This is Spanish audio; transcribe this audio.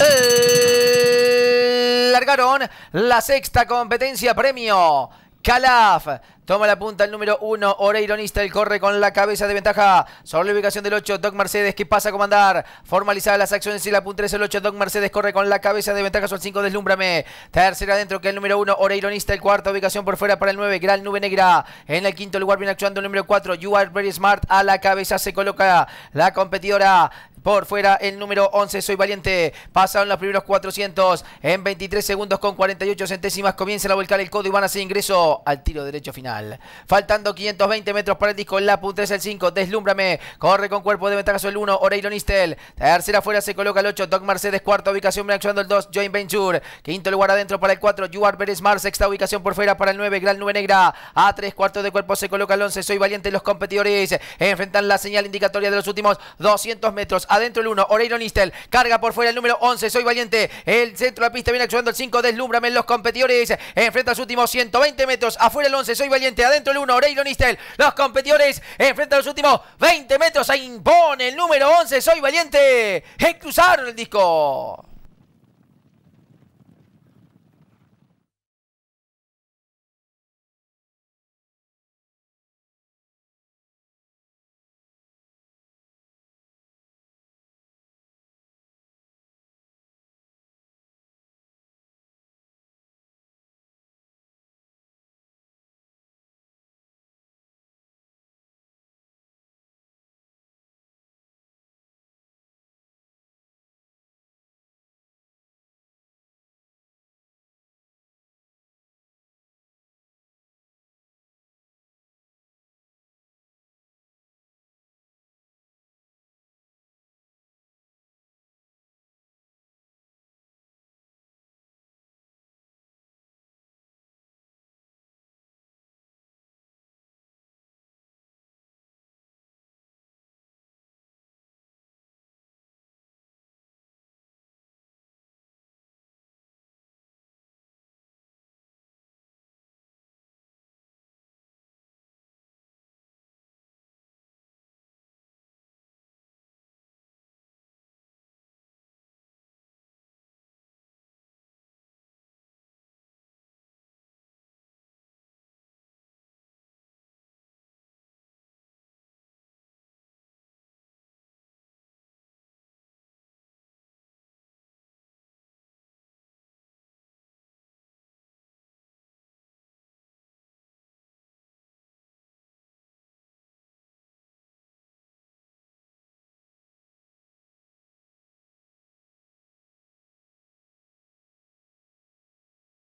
Eh, largaron la sexta competencia premio. Calaf Toma la punta el número 1, Oreironista, el corre con la cabeza de ventaja sobre la ubicación del 8, Doc Mercedes que pasa a comandar, formalizada las acciones y la punta es el 8, Doc Mercedes corre con la cabeza de ventaja sobre el 5, deslúmbrame, tercera adentro que el número 1, Oreironista, el cuarto, ubicación por fuera para el 9, Gran Nube Negra, en el quinto lugar viene actuando el número 4, You Are Very Smart, a la cabeza se coloca la competidora, por fuera el número 11, Soy Valiente. Pasaron los primeros 400. En 23 segundos con 48 centésimas comienza a volcar el codo y van a hacer ingreso al tiro derecho final. Faltando 520 metros para el disco, punta es el 5, Deslúmbrame, corre con cuerpo de ventaja el 1, Oreiro Nistel, tercera afuera se coloca el 8, Doc Mercedes, cuarta ubicación, actuando el 2, Join Venture, quinto lugar adentro para el 4, Yuar Beresmar. sexta ubicación por fuera para el 9, Gran Nube Negra, a 3 cuartos de cuerpo se coloca el 11, Soy Valiente, los competidores enfrentan la señal indicatoria de los últimos 200 metros, adentro el 1, Oreiro Nistel, carga por fuera el número 11, Soy Valiente, el centro de la pista viene actuando el 5, Deslúmbrame, los competidores enfrentan los últimos 120 metros, afuera el 11, Soy Valiente, Adentro el 1, Oreiro Nistel. Los competidores enfrentan los últimos 20 metros. Se impone el número 11, Soy Valiente. He cruzaron el disco.